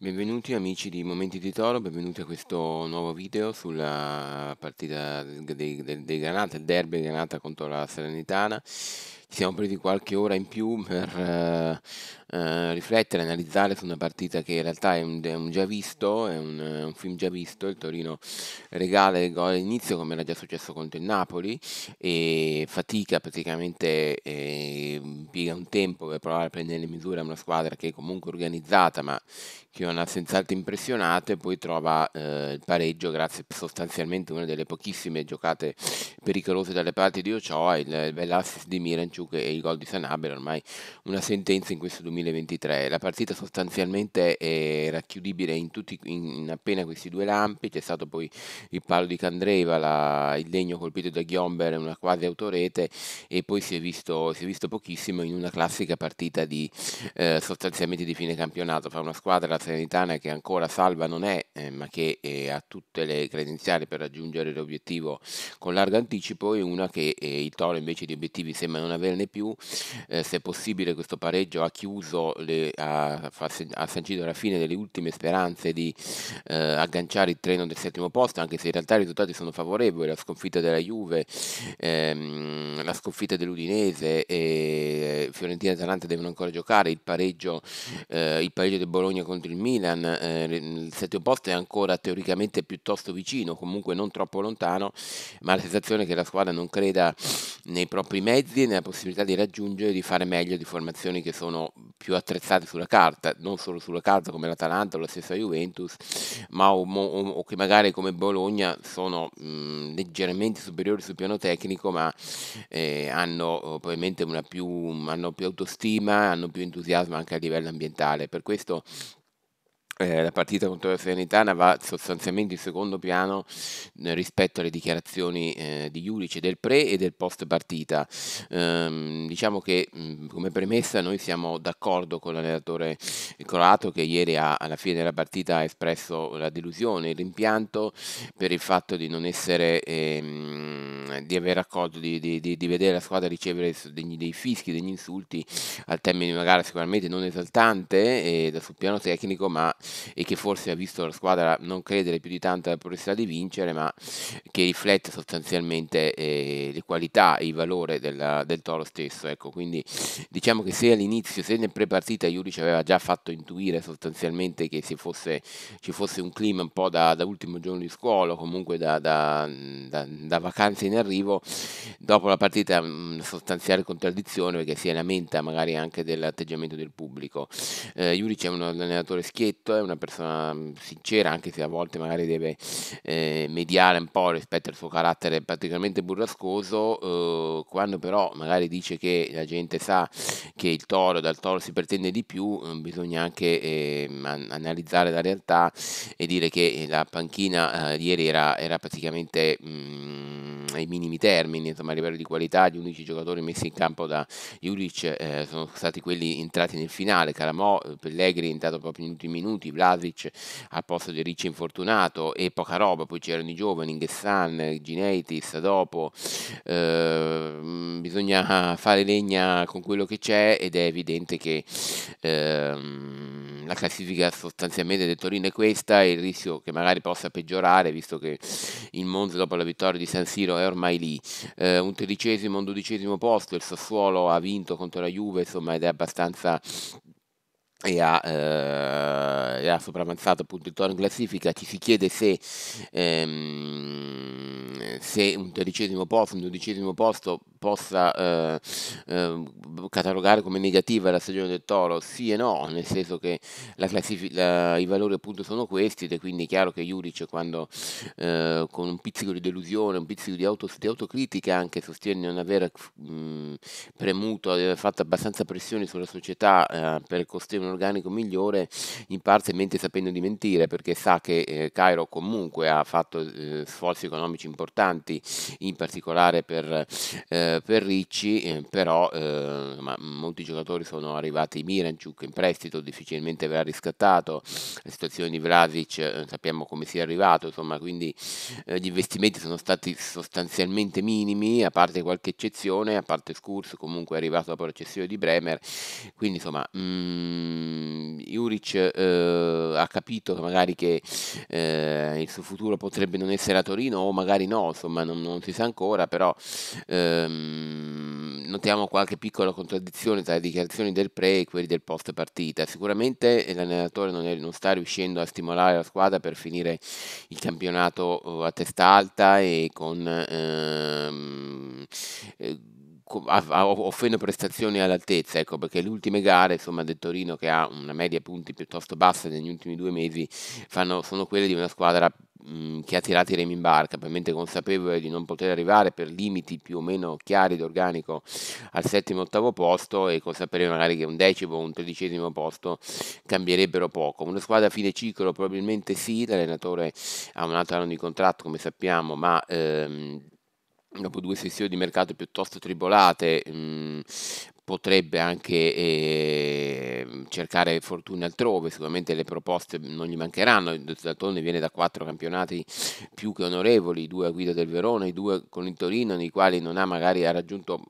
Benvenuti amici di Momenti di Toro, benvenuti a questo nuovo video sulla partita dei, dei, dei Granata, il derby Granata contro la Serenitana siamo presi qualche ora in più per eh, eh, riflettere, analizzare su una partita che in realtà è un, è un già visto, è un, è un, film già visto, il Torino regala il gol all'inizio come era già successo contro il Napoli e fatica praticamente, impiega un tempo per provare a prendere le misure a una squadra che è comunque organizzata ma che non ha senz'altro impressionato e poi trova eh, il pareggio grazie sostanzialmente a una delle pochissime giocate pericolose dalle parti di Ochoa, il, il bell'assist di Miranchuk Kalinic e il gol di Sanabria, ormai una sentenza in questo 2023. La partita sostanzialmente era chiudibile in, tutti, in appena questi due lampi, c'è stato poi il palo di Candreva, la, il legno colpito da Ghiomber, una quasi autorete e poi si è visto, si è visto pochissimo in una classica partita di, eh, sostanzialmente di fine campionato fra una squadra, la Serenitana, che ancora salva non è, eh, ma che eh, ha tutte le credenziali per raggiungere l'obiettivo con largo anticipo e una che eh, il Toro invece di obiettivi sembra non avere averne più, eh, se possibile questo pareggio ha chiuso, le, ha, ha, sancito la fine delle ultime speranze di eh, agganciare il treno del settimo posto, anche se in realtà i risultati sono favorevoli, la sconfitta della Juve ehm, la sconfitta dell'Udinese, e eh, Fiorentina e Atalanta devono ancora giocare, il pareggio, eh, il pareggio del Bologna contro il Milan, eh, il settimo posto è ancora teoricamente piuttosto vicino, comunque non troppo lontano, ma la sensazione è che la squadra non creda nei propri mezzi e nella possibilità di raggiungere, e di fare meglio di formazioni che sono più attrezzate sulla carta, non solo sulla carta come l'Atalanta o la stessa Juventus, ma o, o, o che magari come Bologna sono mh, leggermente superiori sul piano tecnico, ma eh, hanno oh, probabilmente una più, hanno più autostima, hanno più entusiasmo anche a livello ambientale. Per questo eh, la partita contro la Serenitana va sostanzialmente in secondo piano eh, rispetto alle dichiarazioni eh, di Iulice del pre e del post partita. Ehm, diciamo che mh, mm, come premessa noi siamo d'accordo con l'allenatore croato che ieri ha, alla fine della partita ha espresso la delusione, il rimpianto per il fatto di non essere, ehm, di aver accolto, di, di, di, di, vedere la squadra ricevere degli, dei fischi, degli insulti al termine di una gara sicuramente non esaltante eh, sul piano tecnico ma e che forse ha visto la squadra non credere più di tanto alla possibilità di vincere, ma che riflette sostanzialmente eh, le qualità e il valore della, del toro stesso. Ecco, quindi diciamo che se all'inizio, se nel pre-partita prepartita Juric aveva già fatto intuire sostanzialmente che fosse, ci fosse un clima un po' da, da, ultimo giorno di scuola, comunque da, da, da vacanze in arrivo, dopo la partita una mm, sostanziale contraddizione perché si lamenta magari anche dell'atteggiamento del pubblico. Eh, Juric è un allenatore schietto, è una persona mm, sincera, anche se a volte magari deve eh, mediare un po' rispetto al suo carattere praticamente burrascoso, eh, quando però magari dice che la gente sa che il toro, dal toro si pretende di più, eh, bisogna anche ehm, analizzare la realtà e dire che la panchina eh, ieri era, era praticamente... Mh, mm, ai minimi termini, insomma a livello di qualità, gli unici giocatori messi in campo da Juric eh, sono stati quelli entrati nel finale, Caramò, eh, Pellegrini è entrato proprio negli ultimi minuti, tutti, Vlasic al posto di Ricci infortunato e poca roba, poi c'erano i giovani, Inghesan, Gineitis, dopo eh, bisogna fare legna con quello che c'è ed è evidente che eh, la classifica sostanzialmente del Torino è questa e il rischio che magari possa peggiorare visto che il Monza dopo la vittoria di San Siro è ormai lì, eh, un tredicesimo, un dodicesimo posto, il Sassuolo ha vinto contro la Juve, insomma ed è abbastanza e ha, eh, ha sopravanzato appunto il toro in classifica, ci si chiede se, ehm, se un tredicesimo posto, un dodicesimo posto possa eh, eh, catalogare come negativa la stagione del toro? Sì e no, nel senso che la la, i valori appunto sono questi ed è quindi chiaro che Juric quando eh, con un pizzico di delusione, un pizzico di, auto, di autocritica anche sostiene di non aver mh, premuto, di aver fatto abbastanza pressioni sulla società eh, per costruire un organico migliore, in parte mente sapendo di mentire perché sa che eh, Cairo comunque ha fatto eh, sforzi economici importanti, in particolare per... Eh, eh, per Ricci, eh, però eh, insomma, molti giocatori sono arrivati Miranciuk in prestito, difficilmente verrà riscattato, la situazione di Vlasic eh, sappiamo come sia arrivato, insomma, quindi gli investimenti sono stati sostanzialmente minimi, a parte qualche eccezione, a parte Scurs comunque è arrivato dopo la cessione di Bremer, quindi insomma mh, mm, Juric ha capito che magari che il suo futuro potrebbe non essere a Torino o magari no, insomma non, non si sa ancora, però ehm, Mm, notiamo qualche piccola contraddizione tra le dichiarazioni del pre e quelle del post partita. Sicuramente l'allenatore non, è, non sta riuscendo a stimolare la squadra per finire il campionato uh, a testa alta e con... Ehm, eh, offrendo prestazioni all'altezza, ecco, perché le ultime gare, insomma, del Torino che ha una media punti piuttosto bassa negli ultimi due mesi, fanno, sono quelle di una squadra mh, mm, che ha tirato i remi in barca, probabilmente consapevole di non poter arrivare per limiti più o meno chiari d'organico al settimo o ottavo posto e consapevole magari che un decimo o un tredicesimo posto cambierebbero poco. Una squadra a fine ciclo probabilmente sì, l'allenatore ha un altro anno di contratto come sappiamo, ma ehm, dopo due sessioni di mercato piuttosto tribolate, mh, mm, potrebbe anche eh, cercare fortune altrove, sicuramente le proposte non gli mancheranno, d'altronde viene da quattro campionati più che onorevoli, due a guida del Verona, i due con il Torino, nei quali non ha magari ha raggiunto,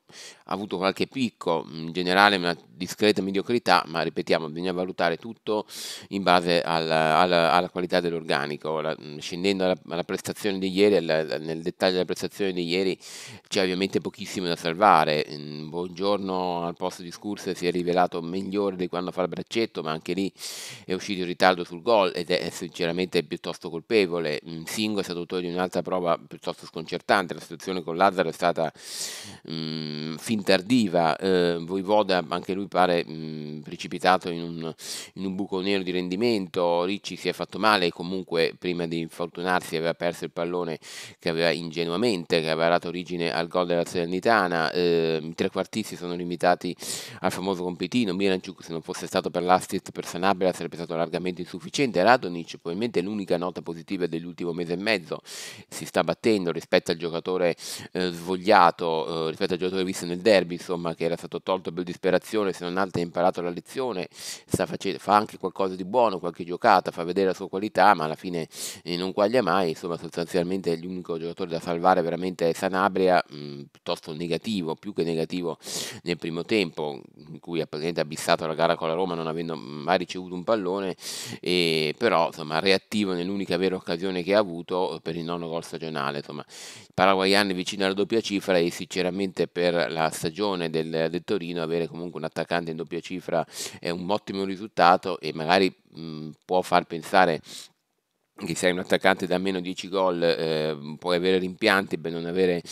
ha avuto qualche picco, in generale una discreta mediocrità, ma ripetiamo, bisogna valutare tutto in base alla, alla, alla qualità dell'organico, la, mm, scendendo alla, alla, prestazione di ieri, nel dettaglio della prestazione di ieri c'è ovviamente pochissimo da salvare, mm, buongiorno al posto di Scurs si è rivelato migliore di quando fa la al braccetto, ma anche lì è uscito in ritardo sul gol ed è sinceramente piuttosto colpevole. Mm, Singo è stato autore di un'altra prova piuttosto sconcertante, la situazione con Lazzaro è stata mh, mm, fin tardiva, eh, Voivoda anche lui pare mh, mhmm, precipitato in un, in un, buco nero di rendimento, Ricci si è fatto male comunque prima di infortunarsi aveva perso il pallone che aveva ingenuamente, che aveva dato origine al gol della Salernitana, eh, i quartisti sono limitati al famoso compitino, Miranciuk se non fosse stato per l'assist per Sanabria sarebbe stato largamente insufficiente, Radonic probabilmente l'unica nota positiva dell'ultimo mese e mezzo, si sta battendo rispetto al giocatore eh, svogliato, eh, rispetto al giocatore visto nel derby, insomma, che era stato tolto per disperazione, se non altro ha imparato la lezione, sta facendo, fa anche qualcosa di buono, qualche giocata, fa vedere la sua qualità, ma alla fine eh, non quaglia mai, insomma, sostanzialmente l'unico giocatore da salvare veramente è Sanabria, mh, mm, piuttosto negativo, più che negativo nel primo tempo, in cui ha praticamente abissato la gara con la Roma non avendo mai ricevuto un pallone, e, però insomma, reattivo nell'unica vera occasione che ha avuto per il nono gol stagionale, insomma, paraguayani vicino alla doppia cifra e sinceramente per la nella stagione del, del Torino avere comunque un attaccante in doppia cifra è un ottimo risultato e magari mh, può far pensare che sei un attaccante da meno 10 gol eh, puoi avere rimpianti per non avere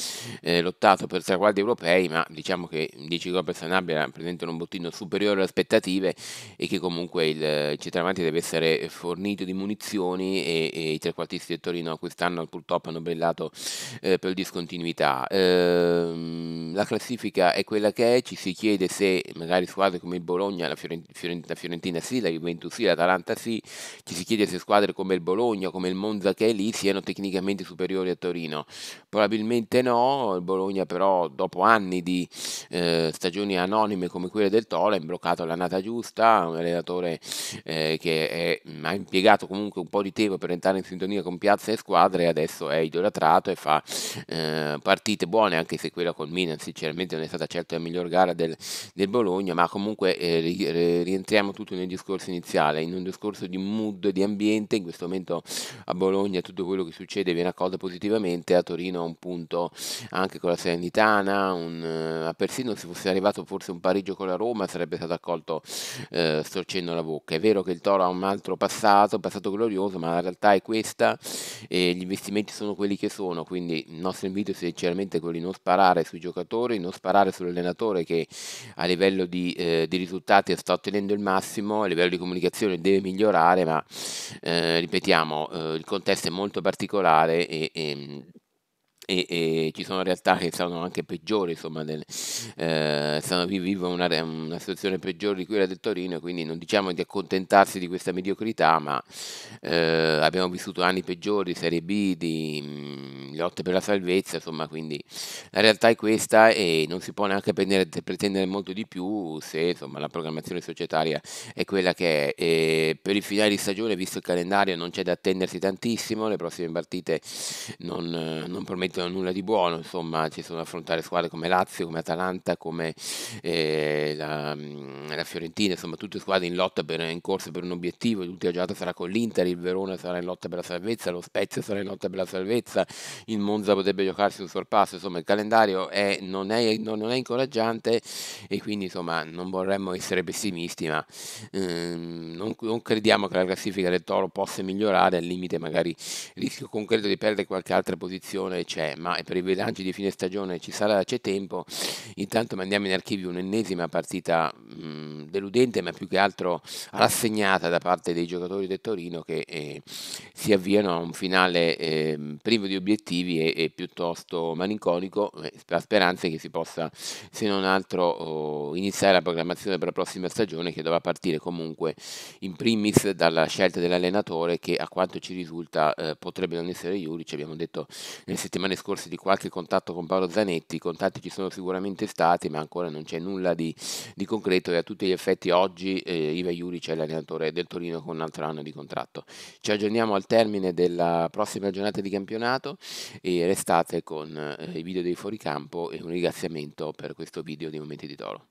eh, lottato per traguardi europei, ma diciamo che 10 gol per Sanabria presentano un bottino superiore alle aspettative e che comunque il, il centravanti deve essere fornito di munizioni e, e i trequartisti del Torino quest'anno purtroppo hanno brillato eh, per discontinuità. Ehm, la classifica è quella che è, ci si chiede se magari squadre come il Bologna, la Fiorentina, la Fiorentina sì, la Juventus sì, l'Atalanta sì, ci si chiede se squadre come il Bologna Bologna come il Monza che è lì siano tecnicamente superiori a Torino. Probabilmente no, il Bologna però dopo anni di eh, stagioni anonime come quella del Tola è imbroccato all'annata giusta, un allenatore eh, che è, ha impiegato comunque un po' di tempo per entrare in sintonia con piazza e squadra e adesso è idolatrato e fa eh, partite buone anche se quella col Milan sinceramente non è stata certo la miglior gara del, del Bologna, ma comunque eh, rientriamo tutto nel discorso iniziale, in un discorso di mood, di ambiente, in questo momento a Bologna tutto quello che succede viene accolto positivamente, a Torino a un punto anche con la Salernitana, un, eh, persino se fosse arrivato forse un pareggio con la Roma sarebbe stato accolto eh, storcendo la bocca. È vero che il Toro ha un altro passato, un passato glorioso, ma la realtà è questa e gli investimenti sono quelli che sono, quindi il nostro invito è sinceramente quello di non sparare sui giocatori, non sparare sull'allenatore che a livello di, eh, di risultati sta ottenendo il massimo, a livello di comunicazione deve migliorare, ma eh, ripetiamo, diciamo, eh, il contesto è molto particolare e, e ehm, e, e, ci sono realtà che sono anche peggiori, insomma, nel, eh, stanno vivono una, una, situazione peggiore di quella del Torino, quindi non diciamo di accontentarsi di questa mediocrità, ma eh, abbiamo vissuto anni peggiori, Serie B, di mh, mm, lotte per la salvezza, insomma, quindi la realtà è questa e non si può neanche prendere, pretendere molto di più se insomma, la programmazione societaria è quella che è. E per il finale di stagione, visto il calendario, non c'è da attendersi tantissimo, le prossime partite non, non promettono momento nulla di buono, insomma ci sono da affrontare squadre come Lazio, come Atalanta, come eh, la, mm, la, Fiorentina, insomma tutte squadre in lotta per, in corsa per un obiettivo, l'ultima giornata sarà con l'Inter, il Verona sarà in lotta per la salvezza, lo Spezia sarà in lotta per la salvezza, il Monza potrebbe giocarsi un sorpasso, insomma il calendario è, non, è, non, non, è, incoraggiante e quindi insomma non vorremmo essere pessimisti, ma ehm, non, non crediamo che la classifica del Toro possa migliorare, al limite magari rischio concreto di perdere qualche altra posizione, eccetera c'è, eh, ma per i bilanci di fine stagione ci sarà, c'è tempo. Intanto mandiamo in archivio un'ennesima partita mh, mm, deludente, ma più che altro rassegnata da parte dei giocatori del Torino che eh, si avviano a un finale eh, privo di obiettivi e, e piuttosto malinconico, la eh, speranza è che si possa, se non altro, oh, iniziare la programmazione per la prossima stagione che dovrà partire comunque in primis dalla scelta dell'allenatore che a quanto ci risulta eh, potrebbe non essere Juric, abbiamo detto nelle settimane scorse di qualche contatto con Paolo Zanetti, i contatti ci sono sicuramente stati, ma ancora non c'è nulla di, di concreto e a tutti gli effetti oggi eh, Iva Iuric è l'allenatore del Torino con un altro anno di contratto. Ci aggiorniamo al termine della prossima giornata di campionato e restate con eh, i video dei fuoricampo e un ringraziamento per questo video dei momenti di Toro.